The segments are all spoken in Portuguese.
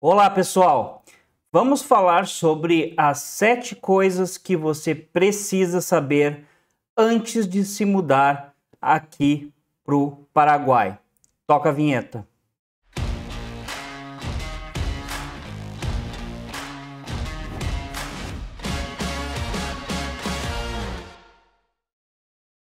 Olá, pessoal! Vamos falar sobre as sete coisas que você precisa saber antes de se mudar aqui para o Paraguai. Toca a vinheta.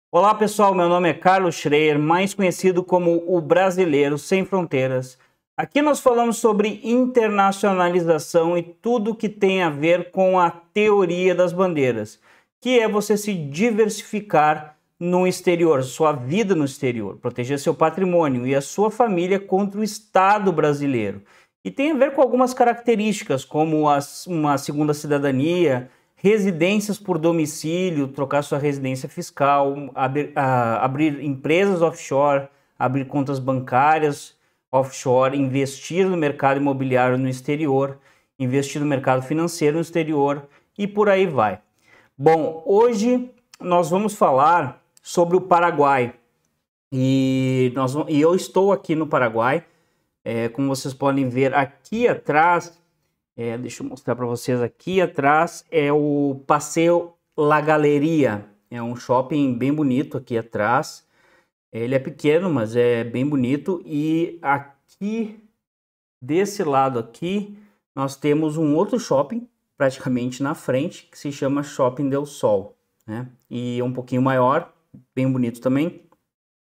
Olá pessoal, meu nome é Carlos Schreier, mais conhecido como o Brasileiro Sem Fronteiras Aqui nós falamos sobre internacionalização e tudo que tem a ver com a teoria das bandeiras, que é você se diversificar no exterior, sua vida no exterior, proteger seu patrimônio e a sua família contra o Estado brasileiro. E tem a ver com algumas características, como as, uma segunda cidadania, residências por domicílio, trocar sua residência fiscal, abrir, ah, abrir empresas offshore, abrir contas bancárias offshore, investir no mercado imobiliário no exterior, investir no mercado financeiro no exterior e por aí vai. Bom, hoje nós vamos falar sobre o Paraguai e, nós, e eu estou aqui no Paraguai. É, como vocês podem ver aqui atrás, é, deixa eu mostrar para vocês aqui atrás, é o Passeio La Galeria. É um shopping bem bonito aqui atrás. Ele é pequeno, mas é bem bonito. E aqui, desse lado aqui, nós temos um outro shopping, praticamente na frente, que se chama Shopping Del Sol. Né? E é um pouquinho maior, bem bonito também.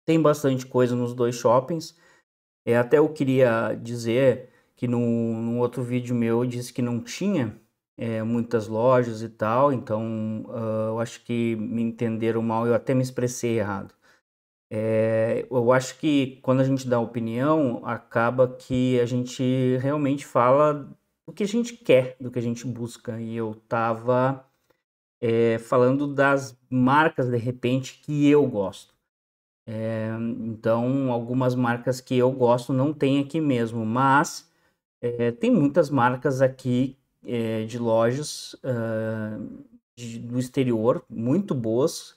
Tem bastante coisa nos dois shoppings. É, até eu queria dizer que no, no outro vídeo meu eu disse que não tinha é, muitas lojas e tal, então uh, eu acho que me entenderam mal, eu até me expressei errado. É, eu acho que quando a gente dá opinião, acaba que a gente realmente fala do que a gente quer, do que a gente busca. E eu tava é, falando das marcas, de repente, que eu gosto. É, então, algumas marcas que eu gosto não tem aqui mesmo, mas é, tem muitas marcas aqui é, de lojas uh, de, do exterior muito boas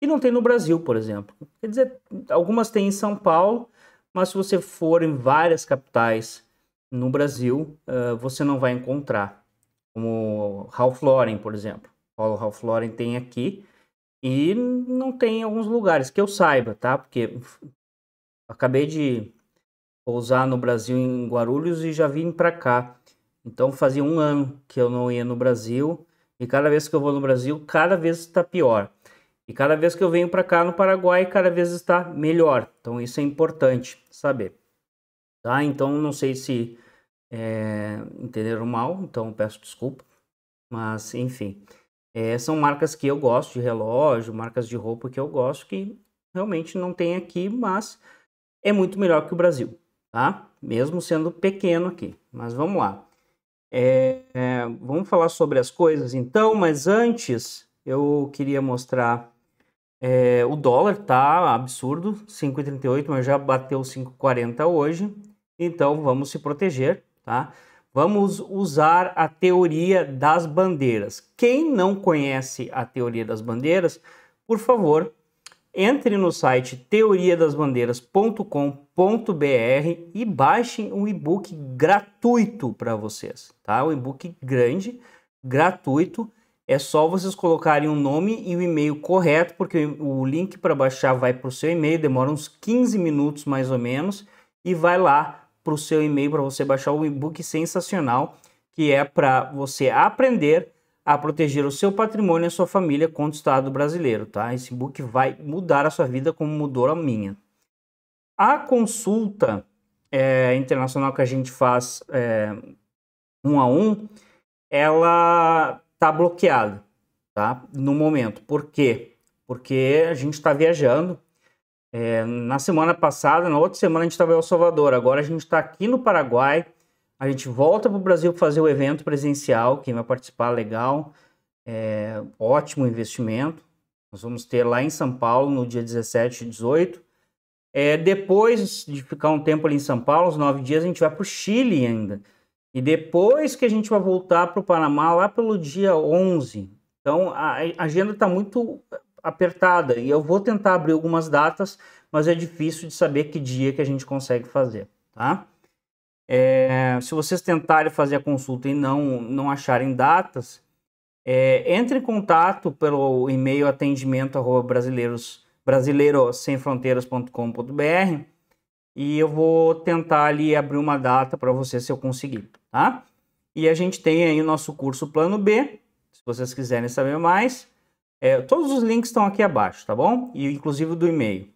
e não tem no Brasil, por exemplo. Quer dizer, algumas tem em São Paulo, mas se você for em várias capitais no Brasil, uh, você não vai encontrar. Como Ralph Lauren, por exemplo. Paulo Ralph Lauren tem aqui e não tem em alguns lugares, que eu saiba, tá? Porque acabei de pousar no Brasil em Guarulhos e já vim para cá. Então fazia um ano que eu não ia no Brasil e cada vez que eu vou no Brasil, cada vez está pior. E cada vez que eu venho para cá no Paraguai, cada vez está melhor. Então isso é importante saber. Tá? Então não sei se é, entenderam mal, então peço desculpa. Mas enfim, é, são marcas que eu gosto de relógio, marcas de roupa que eu gosto que realmente não tem aqui, mas é muito melhor que o Brasil, tá? Mesmo sendo pequeno aqui. Mas vamos lá. É, é, vamos falar sobre as coisas então, mas antes eu queria mostrar é, o dólar tá absurdo, 5,38, mas já bateu 5,40 hoje. Então vamos se proteger, tá? Vamos usar a teoria das bandeiras. Quem não conhece a teoria das bandeiras, por favor, entre no site teoriadasbandeiras.com.br e baixem um e-book gratuito para vocês, tá? Um e-book grande, gratuito é só vocês colocarem o nome e o e-mail correto, porque o link para baixar vai para o seu e-mail, demora uns 15 minutos mais ou menos, e vai lá para o seu e-mail para você baixar o e-book sensacional, que é para você aprender a proteger o seu patrimônio e a sua família contra o Estado brasileiro, tá? Esse book vai mudar a sua vida como mudou a minha. A consulta é, internacional que a gente faz é, um a um, ela está bloqueado, tá? No momento. Por quê? Porque a gente está viajando. É, na semana passada, na outra semana a gente estava em El Salvador. Agora a gente está aqui no Paraguai. A gente volta para o Brasil fazer o evento presencial. Quem vai participar, legal. É, ótimo investimento. Nós vamos ter lá em São Paulo no dia 17 e 18. É, depois de ficar um tempo ali em São Paulo, os nove dias, a gente vai para o Chile ainda. E depois que a gente vai voltar para o Panamá, lá pelo dia 11. Então, a agenda está muito apertada e eu vou tentar abrir algumas datas, mas é difícil de saber que dia que a gente consegue fazer, tá? É, se vocês tentarem fazer a consulta e não, não acharem datas, é, entre em contato pelo e-mail atendimento arroba sem fronteiras.com.br e eu vou tentar ali abrir uma data para você se eu conseguir tá? E a gente tem aí o nosso curso Plano B, se vocês quiserem saber mais. É, todos os links estão aqui abaixo, tá bom? E inclusive do e-mail.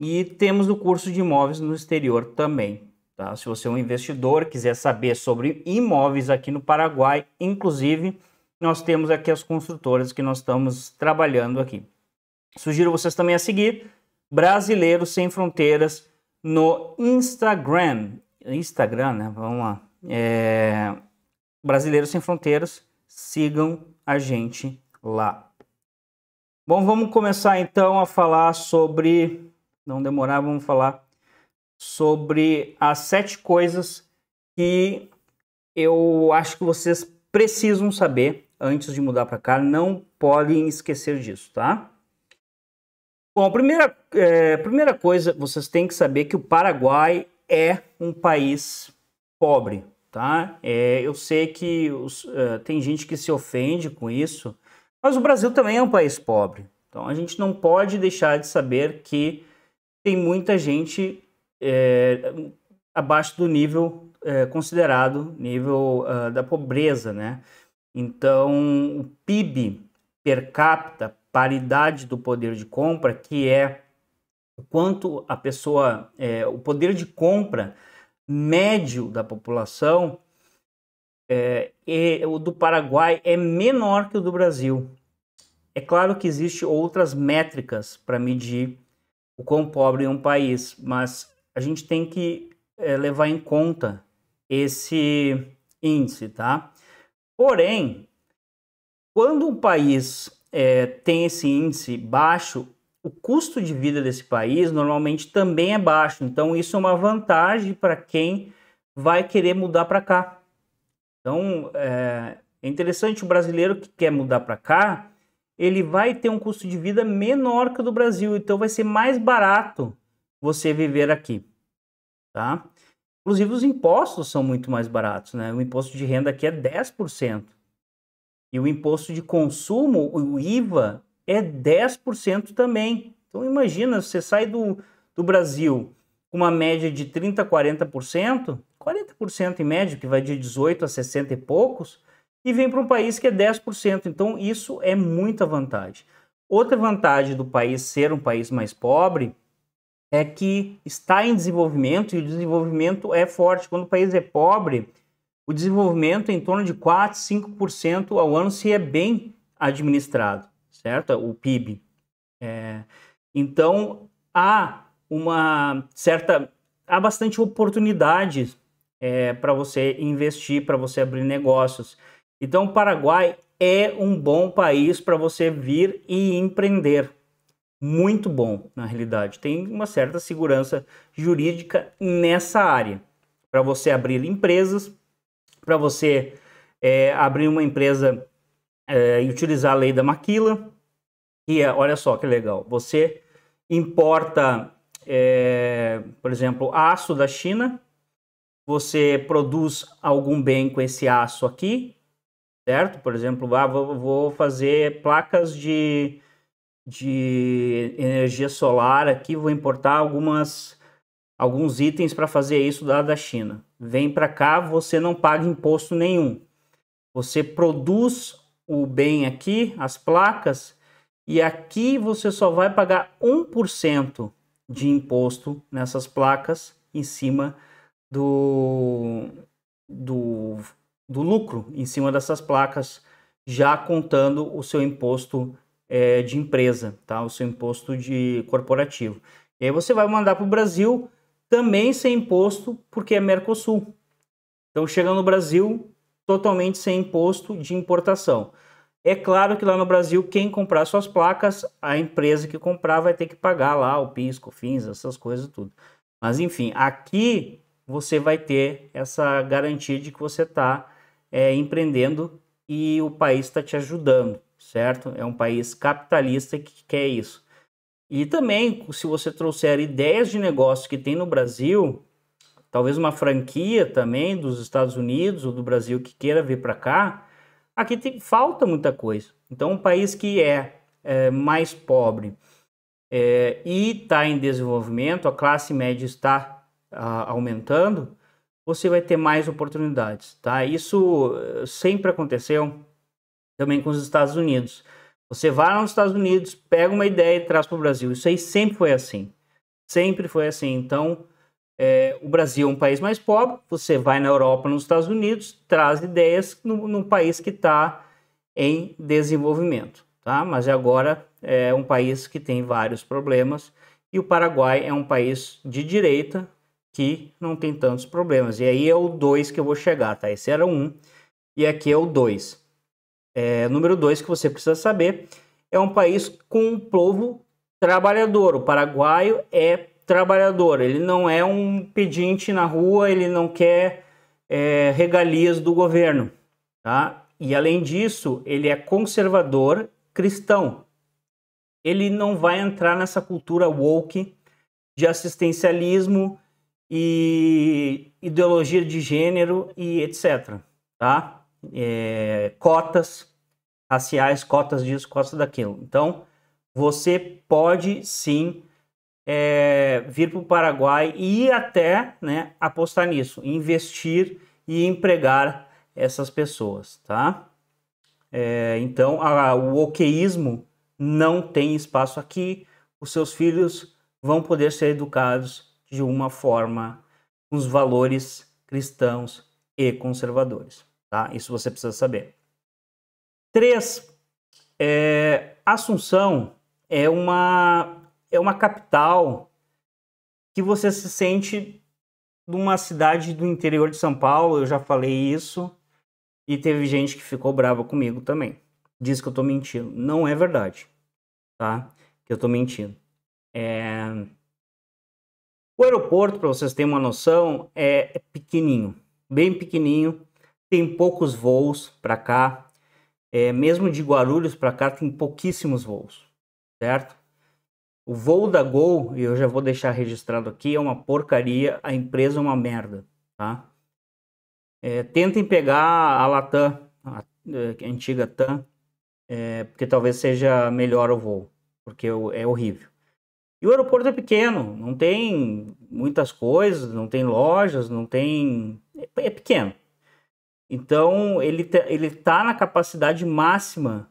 E temos o curso de imóveis no exterior também. Tá? Se você é um investidor, quiser saber sobre imóveis aqui no Paraguai, inclusive, nós temos aqui as construtoras que nós estamos trabalhando aqui. Sugiro vocês também a seguir Brasileiros Sem Fronteiras no Instagram. Instagram, né? Vamos lá é, Brasileiros Sem Fronteiras, sigam a gente lá. Bom, vamos começar então a falar sobre. Não demorar, vamos falar sobre as sete coisas que eu acho que vocês precisam saber antes de mudar para cá. Não podem esquecer disso, tá? Bom, a primeira, é, primeira coisa, vocês têm que saber que o Paraguai é um país pobre tá? É, eu sei que os, uh, tem gente que se ofende com isso, mas o Brasil também é um país pobre. Então a gente não pode deixar de saber que tem muita gente é, abaixo do nível é, considerado nível uh, da pobreza, né? Então o PIB per capita, paridade do poder de compra, que é o quanto a pessoa, o poder de compra médio da população é, o do Paraguai é menor que o do Brasil. É claro que existem outras métricas para medir o quão pobre é um país, mas a gente tem que é, levar em conta esse índice, tá? Porém, quando um país é, tem esse índice baixo, o custo de vida desse país normalmente também é baixo. Então, isso é uma vantagem para quem vai querer mudar para cá. Então, é, é, interessante o brasileiro que quer mudar para cá, ele vai ter um custo de vida menor que o do Brasil. Então, vai ser mais barato você viver aqui, tá? Inclusive, os impostos são muito mais baratos, né? O imposto de renda aqui é 10%. E o imposto de consumo, o IVA, é 10% também. Então imagina, você sai do, do Brasil com uma média de 30%, 40%, 40% em média, que vai de 18 a 60 e poucos, e vem para um país que é 10%. Então isso é muita vantagem. Outra vantagem do país ser um país mais pobre é que está em desenvolvimento e o desenvolvimento é forte. Quando o país é pobre, o desenvolvimento é em torno de 4, 5% ao ano se é bem administrado certo? O PIB. É, então, há uma certa... Há bastante oportunidades é, para você investir, para você abrir negócios. Então, o Paraguai é um bom país para você vir e empreender. Muito bom, na realidade. Tem uma certa segurança jurídica nessa área. Para você abrir empresas, para você é, abrir uma empresa é, e utilizar a lei da maquila, e é, olha só que legal, você importa, é, por exemplo, aço da China, você produz algum bem com esse aço aqui, certo? Por exemplo, ah, vou fazer placas de, de energia solar aqui, vou importar algumas alguns itens para fazer isso lá da China. Vem para cá, você não paga imposto nenhum. Você produz o bem aqui, as placas, e aqui você só vai pagar 1% de imposto nessas placas em cima do, do, do, lucro, em cima dessas placas, já contando o seu imposto é, de empresa, tá? o seu imposto de corporativo. E aí você vai mandar para o Brasil também sem imposto, porque é Mercosul. Então, chegando no Brasil, totalmente sem imposto de importação. É claro que lá no Brasil, quem comprar suas placas, a empresa que comprar vai ter que pagar lá o pisco, fins, essas coisas tudo. Mas enfim, aqui você vai ter essa garantia de que você está é, empreendendo e o país está te ajudando, certo? É um país capitalista que quer isso. E também, se você trouxer ideias de negócio que tem no Brasil, talvez uma franquia também dos Estados Unidos ou do Brasil que queira vir para cá, aqui tem, falta muita coisa. Então, um país que é, é mais pobre é, e está em desenvolvimento, a classe média está a, aumentando, você vai ter mais oportunidades, tá? Isso eh, sempre aconteceu também com os Estados Unidos. Você vai lá nos Estados Unidos, pega uma ideia e traz para o Brasil. Isso aí sempre foi assim. Sempre foi assim. Então, é, o Brasil é um país mais pobre, você vai na Europa, nos Estados Unidos, traz ideias num, num país que está em desenvolvimento, tá? Mas agora é um país que tem vários problemas e o Paraguai é um país de direita que não tem tantos problemas. E aí é o 2 que eu vou chegar, tá? Esse era o 1 um, e aqui é o 2. É, número 2 que você precisa saber é um país com um povo trabalhador. O paraguaio é trabalhador, ele não é um pedinte na rua, ele não quer é, regalias do governo, tá? E além disso, ele é conservador cristão. Ele não vai entrar nessa cultura woke de assistencialismo e ideologia de gênero e etc, tá? É, cotas raciais, cotas disso, cotas daquilo. Então, você pode sim é, vir para o Paraguai e até né, apostar nisso, investir e empregar essas pessoas, tá? É, então, a, o okeísmo não tem espaço aqui. Os seus filhos vão poder ser educados de uma forma com os valores cristãos e conservadores, tá? Isso você precisa saber. Três, é, Assunção é uma é uma capital que você se sente numa cidade do interior de São Paulo, eu já falei isso, e teve gente que ficou brava comigo também. Diz que eu tô mentindo. Não é verdade, tá? Que eu tô mentindo. É... O aeroporto, para vocês terem uma noção, é pequenininho, bem pequenininho, tem poucos voos para cá. É, mesmo de Guarulhos para cá tem pouquíssimos voos, certo? O voo da Gol, e eu já vou deixar registrado aqui, é uma porcaria, a empresa é uma merda, tá? É, tentem pegar a Latam, a, é, antiga TAM, é, porque talvez seja melhor o voo, porque é horrível. E o aeroporto é pequeno, não tem muitas coisas, não tem lojas, não tem. É, é pequeno. Então, ele, ele tá na capacidade máxima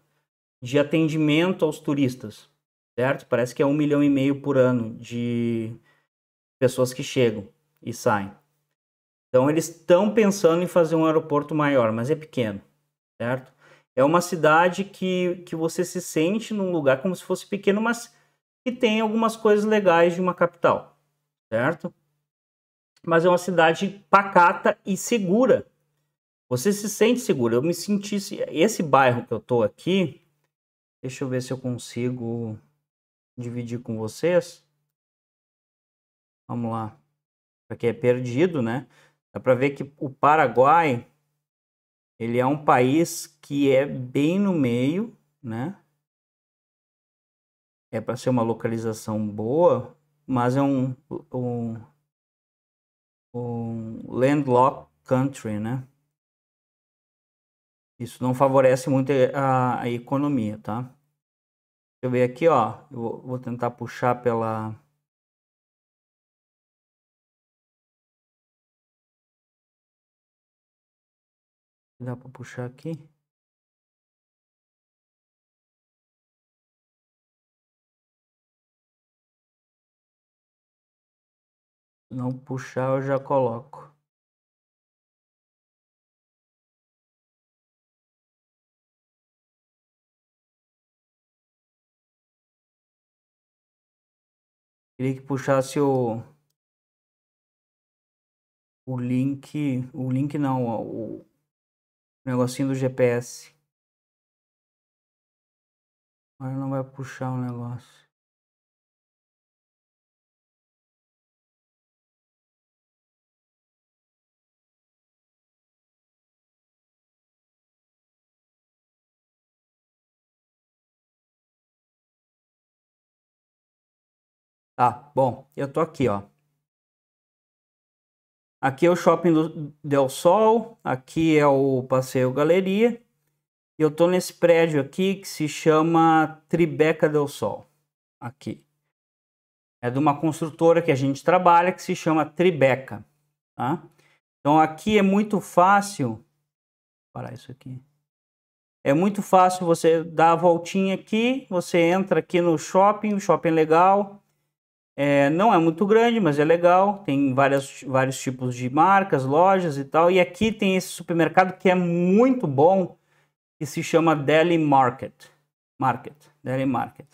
de atendimento aos turistas certo? Parece que é um milhão e meio por ano de pessoas que chegam e saem. Então eles estão pensando em fazer um aeroporto maior, mas é pequeno, certo? É uma cidade que, que você se sente num lugar como se fosse pequeno, mas que tem algumas coisas legais de uma capital, certo? Mas é uma cidade pacata e segura. Você se sente seguro. Eu me senti esse bairro que eu tô aqui. Deixa eu ver se eu consigo dividir com vocês. Vamos lá. Aqui é perdido, né? Dá para ver que o Paraguai ele é um país que é bem no meio, né? É para ser uma localização boa, mas é um, um, um landlocked country, né? Isso não favorece muito a, a economia, tá? eu ver aqui, ó. Eu vou, vou tentar puxar pela. Dá para puxar aqui? Não puxar, eu já coloco. Queria que puxasse o. O link. O link não, o, o negocinho do GPS. Agora não vai puxar o negócio. Tá, bom, eu tô aqui, ó. Aqui é o Shopping do Del Sol, aqui é o Passeio Galeria. E eu tô nesse prédio aqui que se chama Tribeca Del Sol. Aqui. É de uma construtora que a gente trabalha que se chama Tribeca. Tá? Então aqui é muito fácil. Vou parar isso aqui. É muito fácil você dar a voltinha aqui, você entra aqui no shopping, o shopping legal, é, não é muito grande, mas é legal. Tem várias, vários tipos de marcas, lojas e tal. E aqui tem esse supermercado que é muito bom, que se chama Delhi Market. Market, Deli Market.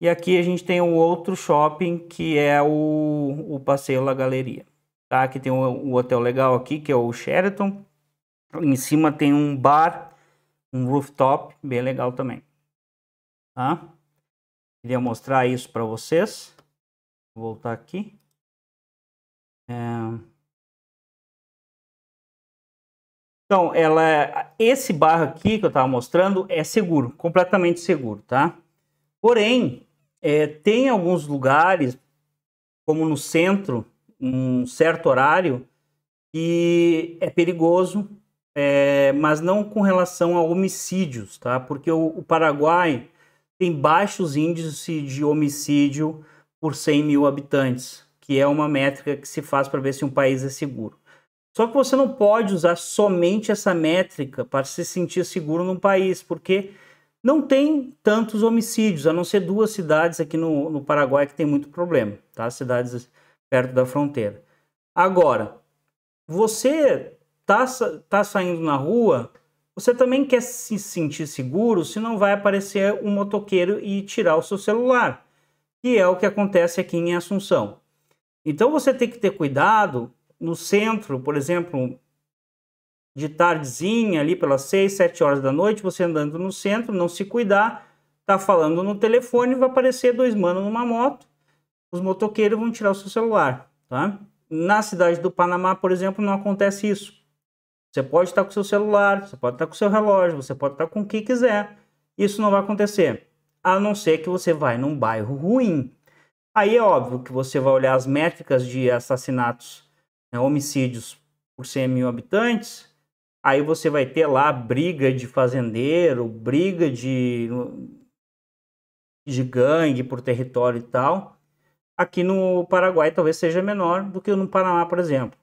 E aqui a gente tem um outro shopping que é o, o Passeio La Galeria. Tá? Aqui tem o um, hotel legal aqui, que é o Sheraton. Em cima tem um bar, um rooftop, bem legal também. Tá? Queria mostrar isso para vocês. Vou voltar aqui. É... Então, ela, é, esse barro aqui que eu estava mostrando é seguro, completamente seguro, tá? Porém, é, tem alguns lugares, como no centro, um certo horário, que é perigoso, é, mas não com relação a homicídios, tá? Porque o, o Paraguai tem baixos índices de homicídio por 100 mil habitantes, que é uma métrica que se faz para ver se um país é seguro. Só que você não pode usar somente essa métrica para se sentir seguro num país, porque não tem tantos homicídios, a não ser duas cidades aqui no, no Paraguai que tem muito problema, tá? Cidades perto da fronteira. Agora, você tá, tá saindo na rua, você também quer se sentir seguro se não vai aparecer um motoqueiro e tirar o seu celular que é o que acontece aqui em Assunção. Então você tem que ter cuidado no centro, por exemplo, de tardezinha, ali pelas 6, 7 horas da noite, você andando no centro, não se cuidar, tá falando no telefone, vai aparecer dois manos numa moto, os motoqueiros vão tirar o seu celular, tá? Na cidade do Panamá, por exemplo, não acontece isso. Você pode estar com seu celular, você pode estar com seu relógio, você pode estar com o que quiser. Isso não vai acontecer a não ser que você vai num bairro ruim. Aí é óbvio que você vai olhar as métricas de assassinatos, né, homicídios por 100 mil habitantes, aí você vai ter lá briga de fazendeiro, briga de, de gangue por território e tal. Aqui no Paraguai talvez seja menor do que no Paraná, por exemplo.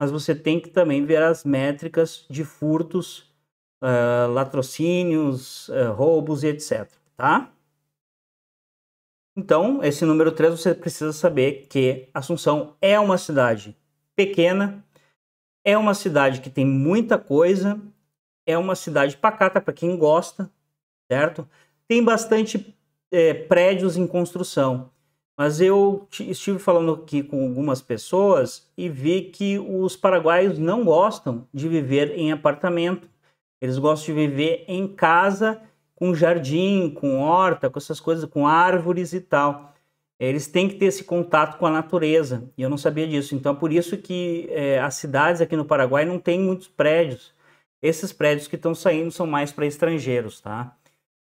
Mas você tem que também ver as métricas de furtos, uh, latrocínios, uh, roubos e etc. Tá? Então, esse número 3 você precisa saber que Assunção é uma cidade pequena, é uma cidade que tem muita coisa, é uma cidade pacata para quem gosta, certo? Tem bastante é, prédios em construção. Mas eu estive falando aqui com algumas pessoas e vi que os paraguaios não gostam de viver em apartamento. Eles gostam de viver em casa com jardim, com horta, com essas coisas, com árvores e tal. Eles têm que ter esse contato com a natureza, e eu não sabia disso. Então, é por isso que é, as cidades aqui no Paraguai não têm muitos prédios. Esses prédios que estão saindo são mais para estrangeiros, tá?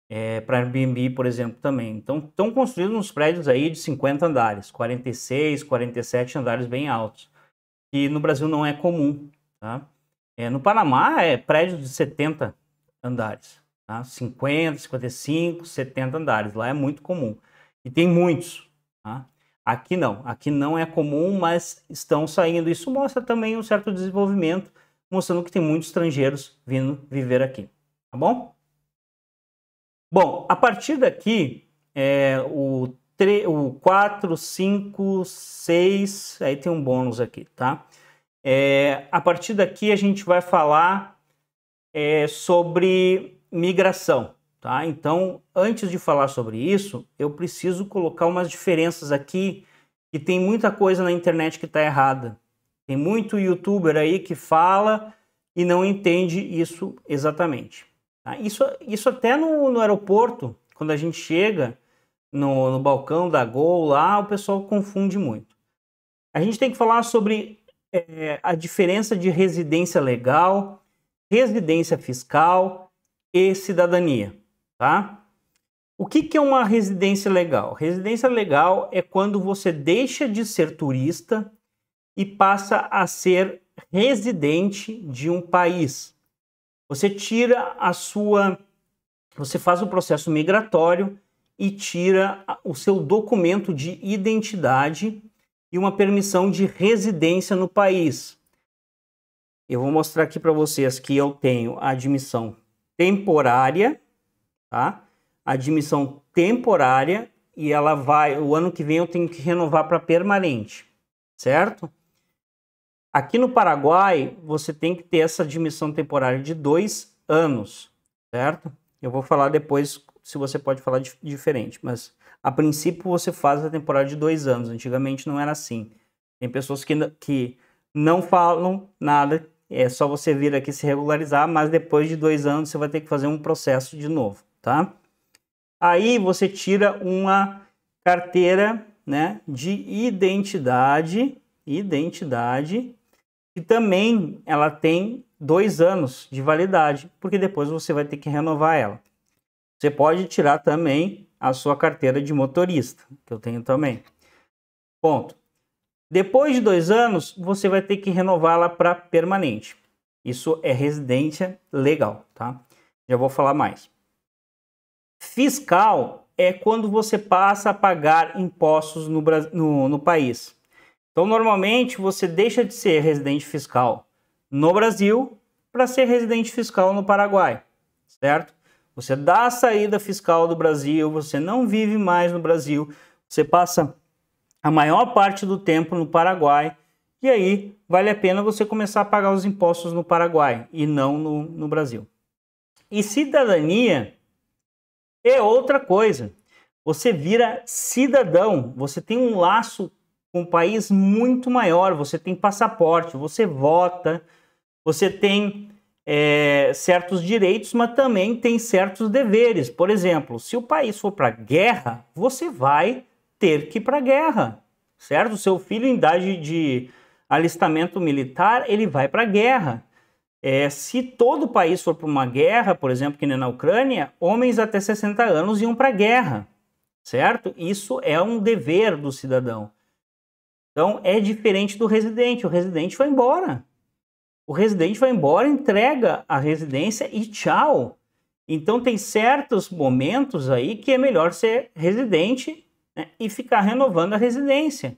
É, para Airbnb, por exemplo, também. Então, estão construindo uns prédios aí de 50 andares, 46, 47 andares bem altos, que no Brasil não é comum, tá? É, no Panamá é prédio de 70 andares. Tá? 50, 55, 70 andares. Lá é muito comum. E tem muitos. Tá? Aqui não. Aqui não é comum, mas estão saindo. Isso mostra também um certo desenvolvimento, mostrando que tem muitos estrangeiros vindo viver aqui. Tá bom? Bom, a partir daqui, é, o, 3, o 4, 5, 6, aí tem um bônus aqui, tá? É, a partir daqui a gente vai falar é, sobre migração. Tá? Então, antes de falar sobre isso, eu preciso colocar umas diferenças aqui que tem muita coisa na internet que está errada. Tem muito youtuber aí que fala e não entende isso exatamente. Tá? Isso, isso até no, no aeroporto, quando a gente chega no, no balcão da Gol lá, o pessoal confunde muito. A gente tem que falar sobre é, a diferença de residência legal, residência fiscal, e cidadania, tá? O que, que é uma residência legal? Residência legal é quando você deixa de ser turista e passa a ser residente de um país. Você tira a sua. Você faz o processo migratório e tira o seu documento de identidade e uma permissão de residência no país. Eu vou mostrar aqui para vocês que eu tenho a admissão temporária, tá? Admissão temporária e ela vai, o ano que vem eu tenho que renovar para permanente, certo? Aqui no Paraguai, você tem que ter essa admissão temporária de dois anos, certo? Eu vou falar depois se você pode falar diferente, mas a princípio você faz a temporada de dois anos. Antigamente não era assim. Tem pessoas que, que não falam nada é só você vir aqui se regularizar, mas depois de dois anos você vai ter que fazer um processo de novo, tá? Aí você tira uma carteira né, de identidade, identidade, e também ela tem dois anos de validade, porque depois você vai ter que renovar ela. Você pode tirar também a sua carteira de motorista, que eu tenho também. Ponto. Depois de dois anos, você vai ter que renová-la para permanente. Isso é residência legal, tá? Já vou falar mais. Fiscal é quando você passa a pagar impostos no, no, no país. Então, normalmente, você deixa de ser residente fiscal no Brasil para ser residente fiscal no Paraguai, certo? Você dá a saída fiscal do Brasil, você não vive mais no Brasil, você passa a maior parte do tempo no Paraguai. E aí vale a pena você começar a pagar os impostos no Paraguai e não no, no Brasil. E cidadania é outra coisa. Você vira cidadão, você tem um laço com um país muito maior, você tem passaporte, você vota, você tem é, certos direitos, mas também tem certos deveres. Por exemplo, se o país for para guerra, você vai ter que ir para a guerra, certo? seu filho em idade de alistamento militar, ele vai para a guerra. É, se todo o país for para uma guerra, por exemplo, que nem na Ucrânia, homens até 60 anos iam para a guerra, certo? Isso é um dever do cidadão. Então é diferente do residente. O residente foi embora. O residente vai embora, entrega a residência e tchau. Então tem certos momentos aí que é melhor ser residente né, e ficar renovando a residência,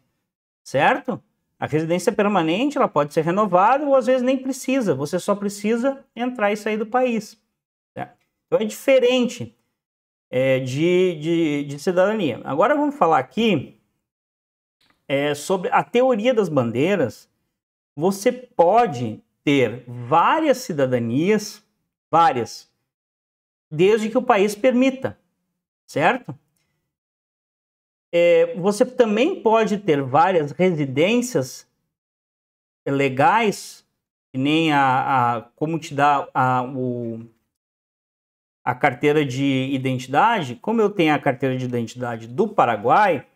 certo? A residência permanente ela pode ser renovada ou às vezes nem precisa, você só precisa entrar e sair do país. Certo? Então é diferente é, de, de, de, cidadania. Agora vamos falar aqui é, sobre a teoria das bandeiras. Você pode ter várias cidadanias, várias, desde que o país permita, certo? é, você também pode ter várias residências legais, que nem a, a como te dá a, o, a carteira de identidade. Como eu tenho a carteira de identidade do Paraguai,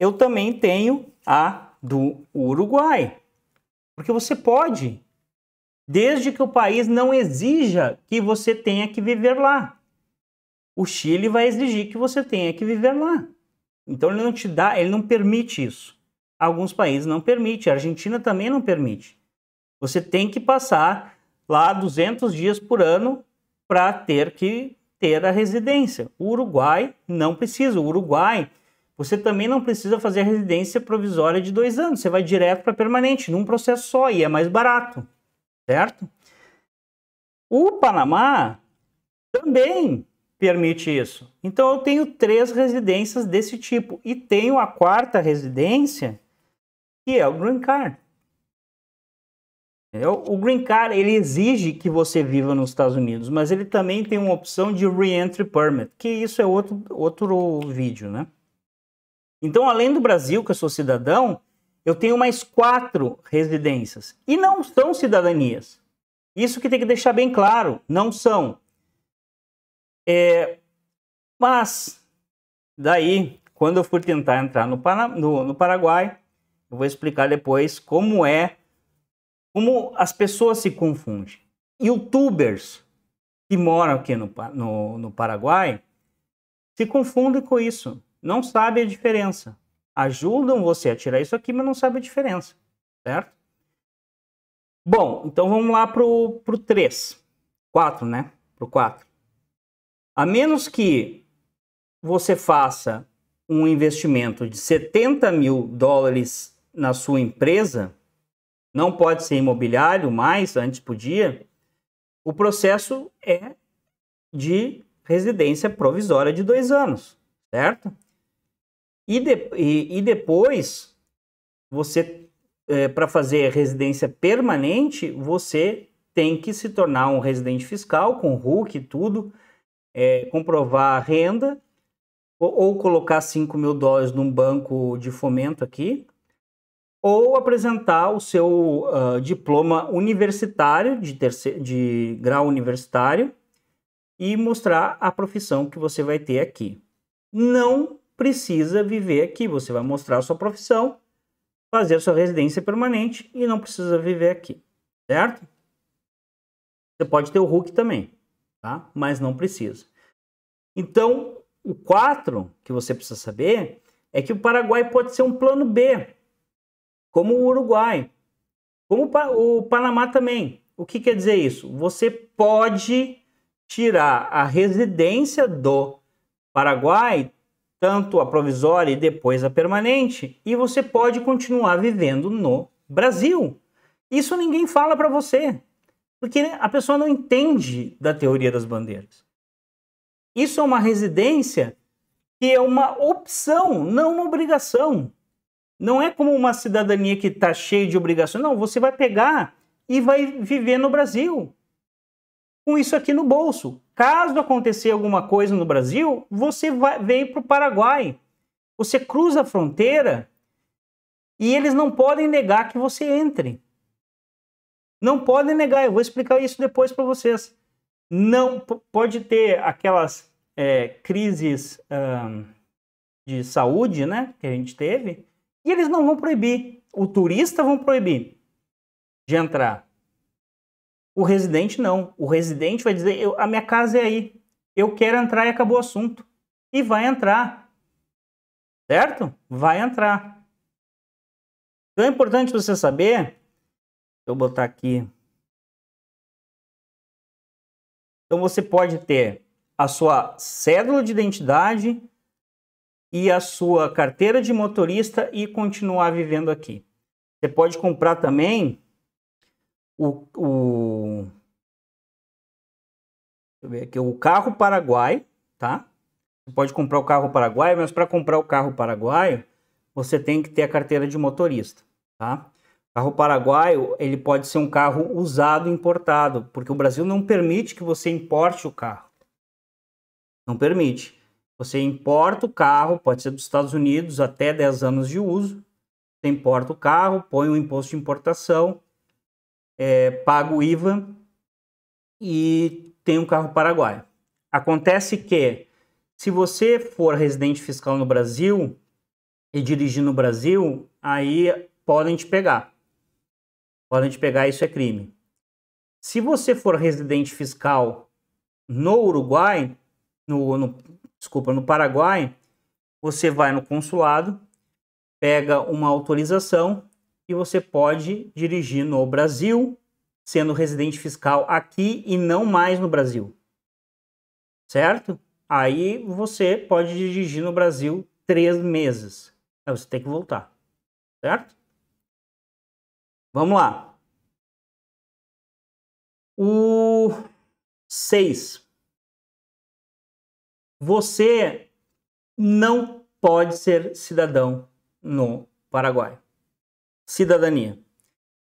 eu também tenho a do Uruguai. Porque você pode, desde que o país não exija que você tenha que viver lá. O Chile vai exigir que você tenha que viver lá. Então ele não te dá, ele não permite isso. Alguns países não permitem, a Argentina também não permite. Você tem que passar lá 200 dias por ano para ter que ter a residência. O Uruguai não precisa. O Uruguai, você também não precisa fazer a residência provisória de dois anos. Você vai direto para permanente, num processo só, e é mais barato, certo? O Panamá também permite isso. Então eu tenho três residências desse tipo e tenho a quarta residência que é o green card. Entendeu? O green card ele exige que você viva nos Estados Unidos, mas ele também tem uma opção de reentry permit, que isso é outro outro vídeo, né? Então, além do Brasil, que eu sou cidadão, eu tenho mais quatro residências e não são cidadanias. Isso que tem que deixar bem claro, não são. É, mas, daí, quando eu for tentar entrar no, no, no Paraguai, eu vou explicar depois como é, como as pessoas se confundem. Youtubers que moram aqui no, no, no Paraguai se confundem com isso, não sabem a diferença. Ajudam você a tirar isso aqui, mas não sabem a diferença, certo? Bom, então vamos lá pro, pro 3. 4, né? Pro 4. A menos que você faça um investimento de 70 mil dólares na sua empresa, não pode ser imobiliário mais, antes podia, o processo é de residência provisória de dois anos, certo? E, de, e, e depois, você, é, para fazer residência permanente, você tem que se tornar um residente fiscal com RUC e tudo, é, comprovar a renda ou, ou colocar 5 mil dólares num banco de fomento aqui, ou apresentar o seu uh, diploma universitário, de, terceiro, de grau universitário, e mostrar a profissão que você vai ter aqui. Não precisa viver aqui, você vai mostrar a sua profissão, fazer a sua residência permanente e não precisa viver aqui, certo? Você pode ter o Hulk também tá? mas não precisa. Então, o 4 que você precisa saber é que o Paraguai pode ser um plano B, como o Uruguai, como o Panamá também. O que quer dizer isso? Você pode tirar a residência do Paraguai, tanto a provisória e depois a permanente, e você pode continuar vivendo no Brasil. Isso ninguém fala para você. Porque né, a pessoa não entende da teoria das bandeiras. Isso é uma residência que é uma opção, não uma obrigação. Não é como uma cidadania que está cheia de obrigações. Não, você vai pegar e vai viver no Brasil com isso aqui no bolso. Caso acontecer alguma coisa no Brasil, você vai, vem para o Paraguai. Você cruza a fronteira e eles não podem negar que você entre. Não podem negar, eu vou explicar isso depois para vocês. Não pode ter aquelas é, crises de saúde, né, que a gente teve, e eles não vão proibir. O turista vão proibir de entrar. O residente não. O residente vai dizer: eu, a minha casa é aí, eu quero entrar e acabou o assunto. E vai entrar. Certo? Vai entrar. Então é importante você saber eu botar aqui. Então você pode ter a sua cédula de identidade e a sua carteira de motorista e continuar vivendo aqui. Você pode comprar também o, o, aqui, o carro paraguai, tá? Você pode comprar o carro paraguai mas para comprar o carro paraguaio, você tem que ter a carteira de motorista, tá? Carro paraguaio, ele pode ser um carro usado importado, porque o Brasil não permite que você importe o carro. Não permite. Você importa o carro, pode ser dos Estados Unidos, até 10 anos de uso. Você importa o carro, põe o imposto de importação, é, paga o IVA e tem um carro paraguaio. Acontece que, se você for residente fiscal no Brasil e dirigir no Brasil, aí podem te pegar podem te pegar, isso é crime. Se você for residente fiscal no Uruguai, no, no, desculpa, no Paraguai, você vai no consulado, pega uma autorização e você pode dirigir no Brasil, sendo residente fiscal aqui e não mais no Brasil. Certo? Aí você pode dirigir no Brasil três meses. Aí você tem que voltar. Certo? Vamos lá. O 6. Você não pode ser cidadão no Paraguai. Cidadania.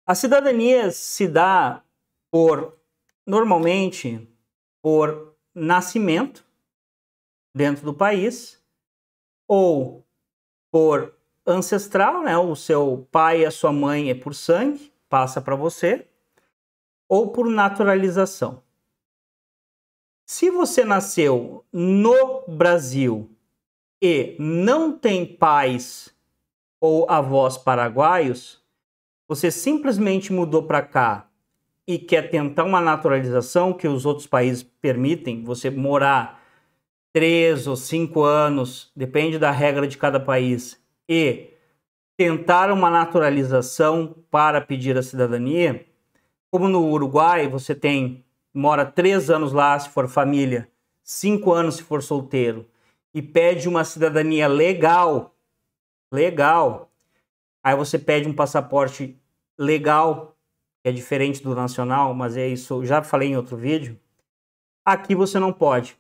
A cidadania se dá por normalmente por nascimento dentro do país ou por ancestral, né? O seu pai e a sua mãe é por sangue, passa para você, ou por naturalização. Se você nasceu no Brasil e não tem pais ou avós paraguaios, você simplesmente mudou para cá e quer tentar uma naturalização que os outros países permitem, você morar três ou cinco anos, depende da regra de cada país, e tentar uma naturalização para pedir a cidadania, como no Uruguai você tem mora três anos lá se for família, cinco anos se for solteiro e pede uma cidadania legal, legal, aí você pede um passaporte legal que é diferente do nacional, mas é isso. já falei em outro vídeo. Aqui você não pode.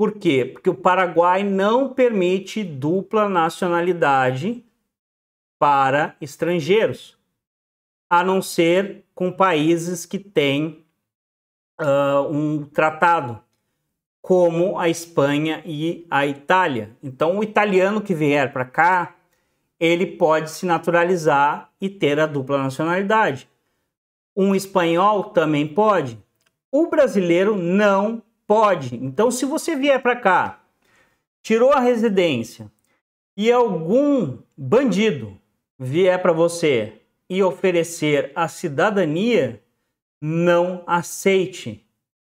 Por quê? Porque o Paraguai não permite dupla nacionalidade para estrangeiros, a não ser com países que têm uh, um tratado, como a Espanha e a Itália. Então, o italiano que vier para cá, ele pode se naturalizar e ter a dupla nacionalidade. Um espanhol também pode. O brasileiro não Pode. Então, se você vier para cá, tirou a residência e algum bandido vier para você e oferecer a cidadania, não aceite.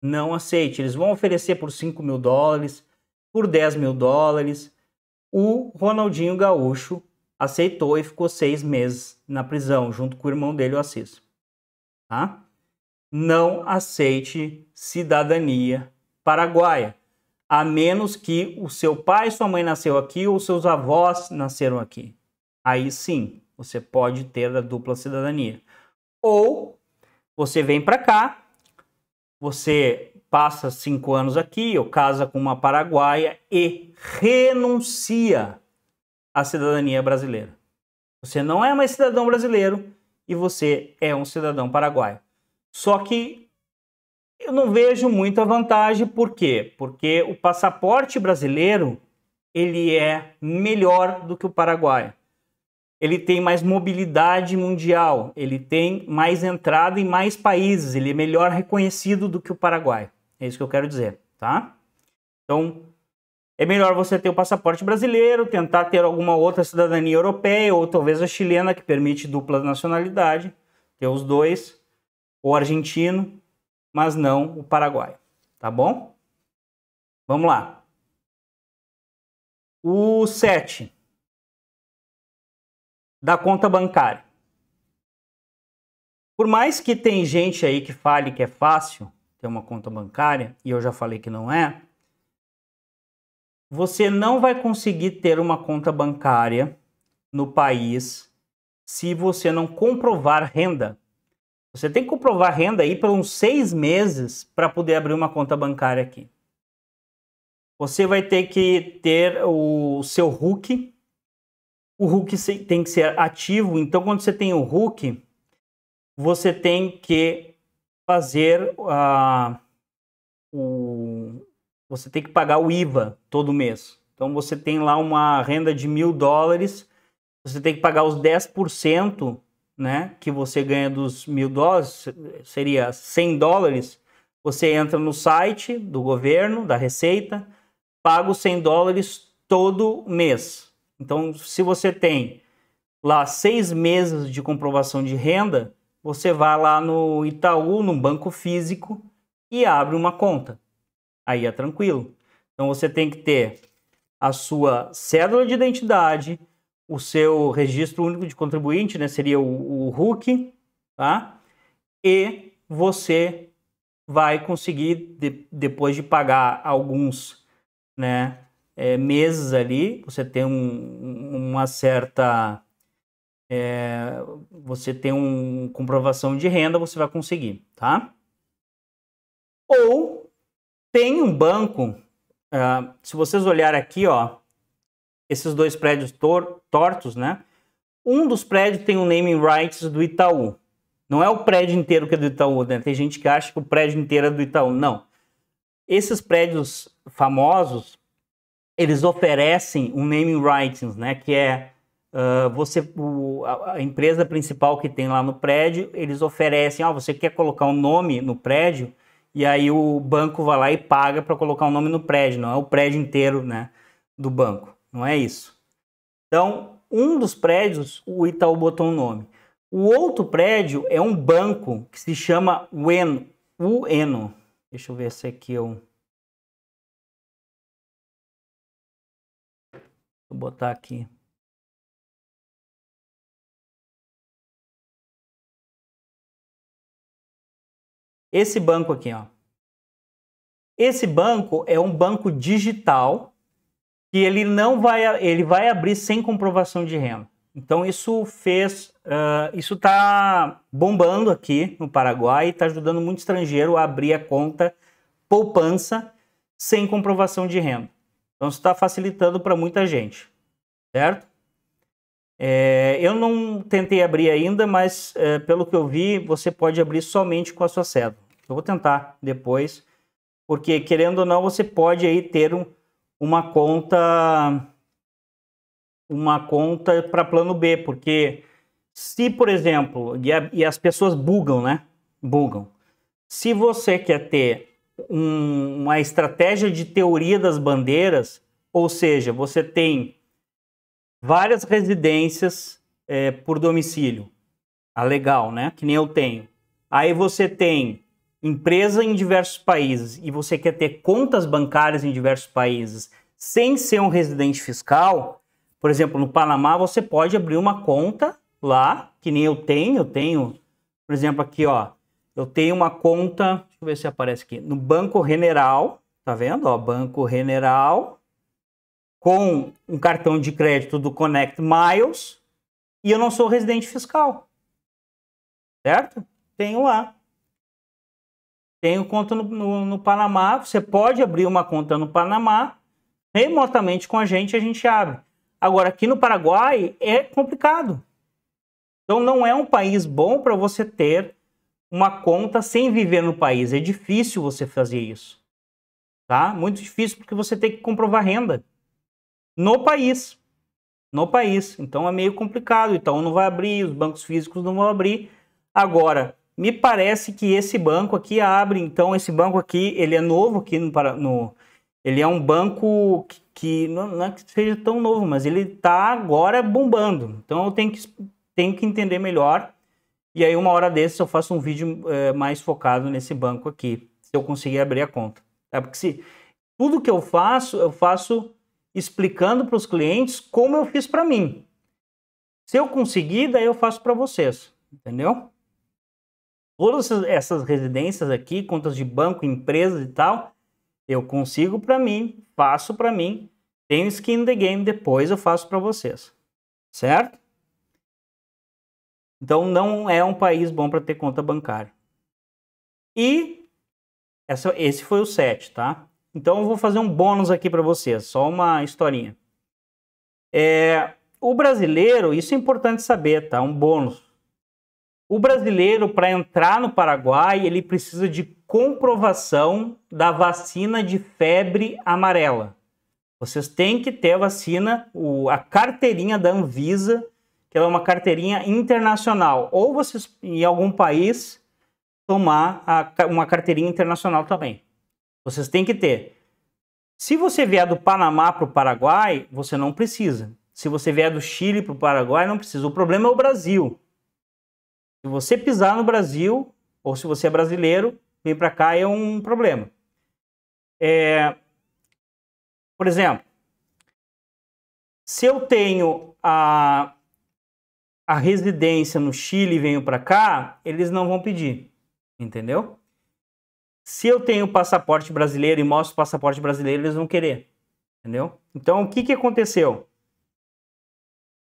Não aceite. Eles vão oferecer por 5 mil dólares, por 10 mil dólares. O Ronaldinho Gaúcho aceitou e ficou seis meses na prisão, junto com o irmão dele, o Assis. Tá? Não aceite cidadania paraguaia, a menos que o seu pai e sua mãe nasceu aqui ou seus avós nasceram aqui. Aí sim, você pode ter a dupla cidadania. Ou você vem para cá, você passa cinco anos aqui, ou casa com uma paraguaia e renuncia à cidadania brasileira. Você não é mais cidadão brasileiro e você é um cidadão paraguaio. Só que eu não vejo muita vantagem, por quê? Porque o passaporte brasileiro ele é melhor do que o paraguai. Ele tem mais mobilidade mundial, ele tem mais entrada em mais países, ele é melhor reconhecido do que o paraguai. É isso que eu quero dizer, tá? Então, é melhor você ter o passaporte brasileiro, tentar ter alguma outra cidadania europeia ou talvez a chilena que permite dupla nacionalidade, ter os dois, ou argentino, mas não o Paraguai, tá bom? Vamos lá. O 7 da conta bancária. Por mais que tem gente aí que fale que é fácil ter uma conta bancária, e eu já falei que não é, você não vai conseguir ter uma conta bancária no país se você não comprovar renda você tem que comprovar renda aí por uns seis meses para poder abrir uma conta bancária aqui. Você vai ter que ter o seu hook. O hook tem que ser ativo. Então, quando você tem o hook, você tem que fazer a, ah, o. Você tem que pagar o IVA todo mês. Então, você tem lá uma renda de mil dólares. Você tem que pagar os 10% né, que você ganha dos mil dólares, seria 100 dólares, você entra no site do governo, da Receita, paga os 100 dólares todo mês. Então, se você tem lá seis meses de comprovação de renda, você vai lá no Itaú, no banco físico, e abre uma conta. Aí é tranquilo. Então, você tem que ter a sua cédula de identidade, o seu registro único de contribuinte, né, seria o, o RUC, tá? E você vai conseguir, de, depois de pagar alguns né, é, meses ali, você tem um, uma certa. É, você tem uma comprovação de renda, você vai conseguir, tá? Ou tem um banco, ah, se vocês olharem aqui, ó, esses dois prédios tor tortos, né? Um dos prédios tem o um naming rights do Itaú. Não é o prédio inteiro que é do Itaú, né? Tem gente que acha que o prédio inteiro é do Itaú. Não. Esses prédios famosos, eles oferecem um naming rights, né? Que é uh, você, o, a, empresa principal que tem lá no prédio, eles oferecem, ah, você quer colocar um nome no prédio? E aí o banco vai lá e paga para colocar o um nome no prédio, não é o prédio inteiro, né? Do banco não é isso. Então, um dos prédios, o Itaú botou um nome. O outro prédio é um banco que se chama Ueno. Ueno. Deixa eu ver se aqui eu. Vou botar aqui. Esse banco aqui, ó. Esse banco é um banco digital que ele não vai, ele vai abrir sem comprovação de renda. Então isso fez, uh, isso está bombando aqui no Paraguai e está ajudando muito estrangeiro a abrir a conta poupança sem comprovação de renda. Então isso está facilitando para muita gente, certo? É, eu não tentei abrir ainda, mas é, pelo que eu vi, você pode abrir somente com a sua cédula. Eu vou tentar depois, porque querendo ou não, você pode aí ter um, uma conta uma conta para plano B, porque se, por exemplo, e, a, e, as pessoas bugam, né? Bugam. Se você quer ter um, uma estratégia de teoria das bandeiras, ou seja, você tem várias residências é, por domicílio, a legal, né? Que nem eu tenho. Aí você tem empresa em diversos países e você quer ter contas bancárias em diversos países sem ser um residente fiscal, por exemplo, no Panamá você pode abrir uma conta lá, que nem eu tenho, eu tenho, por exemplo, aqui, ó, eu tenho uma conta, deixa eu ver se aparece aqui, no Banco General, tá vendo? Ó, Banco General com um cartão de crédito do Connect Miles e eu não sou residente fiscal. Certo? Tenho lá. Tenho conta no, no, no Panamá, você pode abrir uma conta no Panamá, remotamente com a gente, a gente abre. Agora, aqui no Paraguai é complicado. Então, não é um país bom para você ter uma conta sem viver no país. É difícil você fazer isso. Tá? Muito difícil porque você tem que comprovar renda no país. No país. Então é meio complicado. Então não vai abrir, os bancos físicos não vão abrir. Agora, me parece que esse banco aqui abre, então esse banco aqui, ele é novo aqui no, no ele é um banco que, que, não é que seja tão novo, mas ele está agora bombando. Então eu tenho que, tenho que entender melhor. E aí uma hora dessas eu faço um vídeo é, mais focado nesse banco aqui, se eu conseguir abrir a conta. É porque se tudo que eu faço, eu faço explicando para os clientes como eu fiz para mim. Se eu conseguir, daí eu faço para vocês, entendeu? todas essas residências aqui, contas de banco, empresas e tal, eu consigo para mim, faço para mim, tenho skin in the game, depois eu faço para vocês. Certo? Então não é um país bom para ter conta bancária. E essa, esse foi o 7, tá? Então eu vou fazer um bônus aqui para vocês, só uma historinha. É, o brasileiro, isso é importante saber, tá? Um bônus. O brasileiro, para entrar no Paraguai, ele precisa de comprovação da vacina de febre amarela. Vocês têm que ter a vacina, a carteirinha da Anvisa, que ela é uma carteirinha internacional. Ou vocês, em algum país, tomar a, uma carteirinha internacional também. Vocês têm que ter. Se você vier do Panamá para o Paraguai, você não precisa. Se você vier do Chile para o Paraguai, não precisa. O problema é o Brasil. Se você pisar no Brasil, ou se você é brasileiro, vir para cá é um problema. É... Por exemplo, se eu tenho a, a residência no Chile e venho para cá, eles não vão pedir, entendeu? Se eu tenho passaporte brasileiro e mostro o passaporte brasileiro, eles vão querer, entendeu? Então, o que, que aconteceu?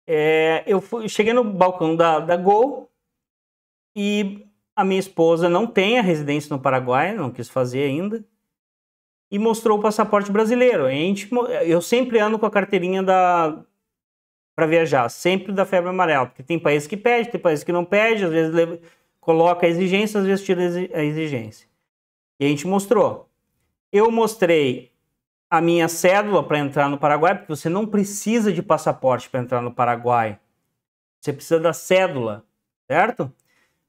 É, eu fui, cheguei no balcão da, da Gol, e a minha esposa não tem a residência no Paraguai, não quis fazer ainda. E mostrou o passaporte brasileiro. eu sempre ando com a carteirinha da para viajar, sempre da febre amarela, porque tem países que pede, tem países que não pede, às vezes leva, coloca a exigência, às vezes tira a exigência. E a gente mostrou. Eu mostrei a minha cédula para entrar no Paraguai, porque você não precisa de passaporte para entrar no Paraguai. Você precisa da cédula, certo?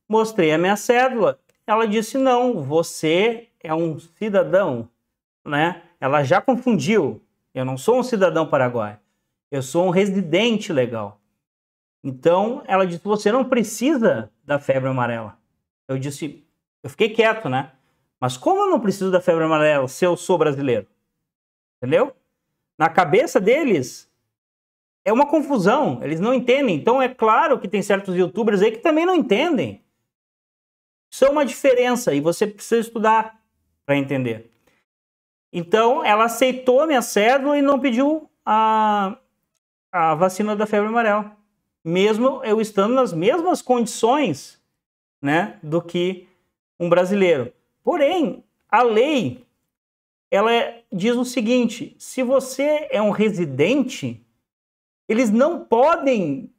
Mostrei a minha cédula. Ela disse: não, você é um cidadão, né? Ela já confundiu. Eu não sou um cidadão paraguaio. Eu sou um residente legal. Então ela disse: você não precisa da febre amarela. Eu disse: eu fiquei quieto, né? Mas como eu não preciso da febre amarela se eu sou brasileiro? Entendeu? Na cabeça deles é uma confusão, eles não entendem. Então é claro que tem certos youtubers aí que também não entendem. Isso é uma diferença e você precisa estudar para entender. Então, ela aceitou a minha cédula e não pediu a, a vacina da febre amarela, mesmo eu estando nas mesmas condições né, do que um brasileiro. Porém, a lei ela é, diz o seguinte: se você é um residente, eles não podem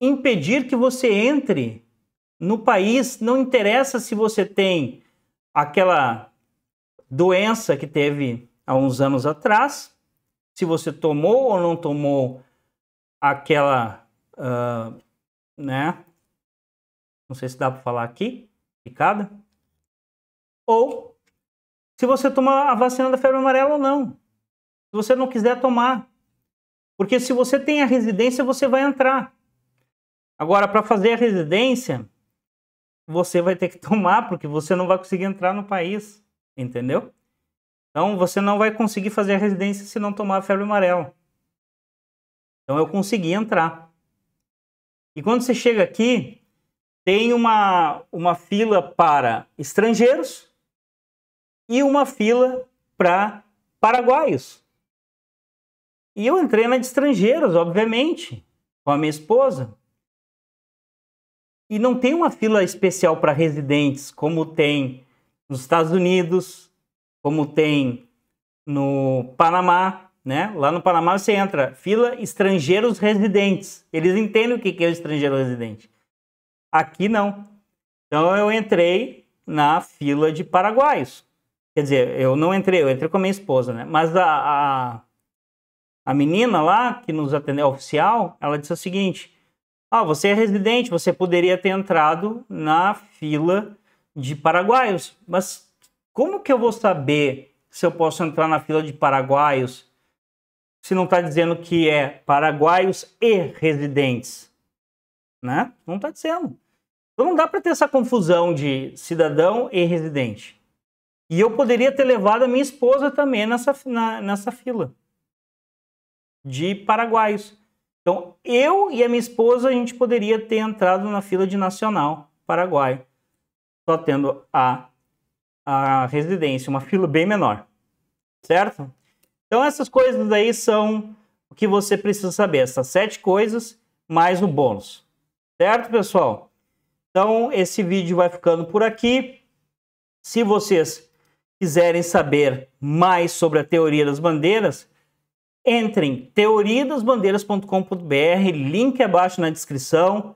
impedir que você entre no país, não interessa se você tem aquela doença que teve há uns anos atrás, se você tomou ou não tomou aquela, uh, né? Não sei se dá para falar aqui, picada. Ou se você toma a vacina da febre amarela ou não. Se você não quiser tomar. Porque se você tem a residência, você vai entrar. Agora, para fazer a residência, você vai ter que tomar, porque você não vai conseguir entrar no país, entendeu? Então você não vai conseguir fazer a residência se não tomar a febre amarela. Então eu consegui entrar. E quando você chega aqui, tem uma, uma fila para estrangeiros e uma fila para paraguaios. E eu entrei na de estrangeiros, obviamente, com a minha esposa e não tem uma fila especial para residentes, como tem nos Estados Unidos, como tem no Panamá, né? Lá no Panamá você entra, fila estrangeiros residentes. Eles entendem o que é o estrangeiro residente. Aqui não. Então eu entrei na fila de paraguaios. Quer dizer, eu não entrei, eu entrei com a minha esposa, né? Mas a, a, a menina lá que nos atendeu, oficial, ela disse o seguinte: ah, você é residente, você poderia ter entrado na fila de paraguaios, mas como que eu vou saber se eu posso entrar na fila de paraguaios se não está dizendo que é paraguaios e residentes? Né? Não está dizendo. Então não dá para ter essa confusão de cidadão e residente. E eu poderia ter levado a minha esposa também nessa, na, nessa fila de paraguaios. Então, eu e a minha esposa, a gente poderia ter entrado na fila de nacional paraguaio, só tendo a, a residência, uma fila bem menor, certo? Então, essas coisas daí são o que você precisa saber, essas sete coisas mais o bônus, certo, pessoal? Então, esse vídeo vai ficando por aqui. Se vocês quiserem saber mais sobre a teoria das bandeiras, entre em teoriadasbandeiras.com.br, link abaixo na descrição.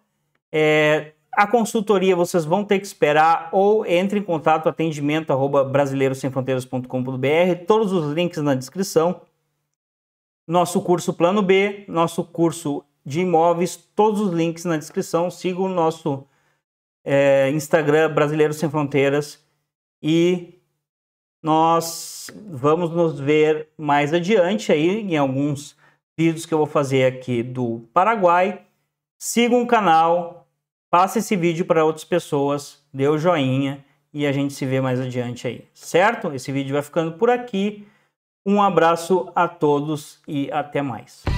É, a consultoria vocês vão ter que esperar ou entre em contato atendimento arroba brasileirosemfronteiras.com.br, todos os links na descrição. Nosso curso Plano B, nosso curso de imóveis, todos os links na descrição. Siga o nosso é, Instagram Brasileiros Sem Fronteiras e nós vamos nos ver mais adiante aí em alguns vídeos que eu vou fazer aqui do Paraguai. siga o canal, passe esse vídeo para outras pessoas, dê o joinha e a gente se vê mais adiante aí, certo? Esse vídeo vai ficando por aqui. Um abraço a todos e até mais.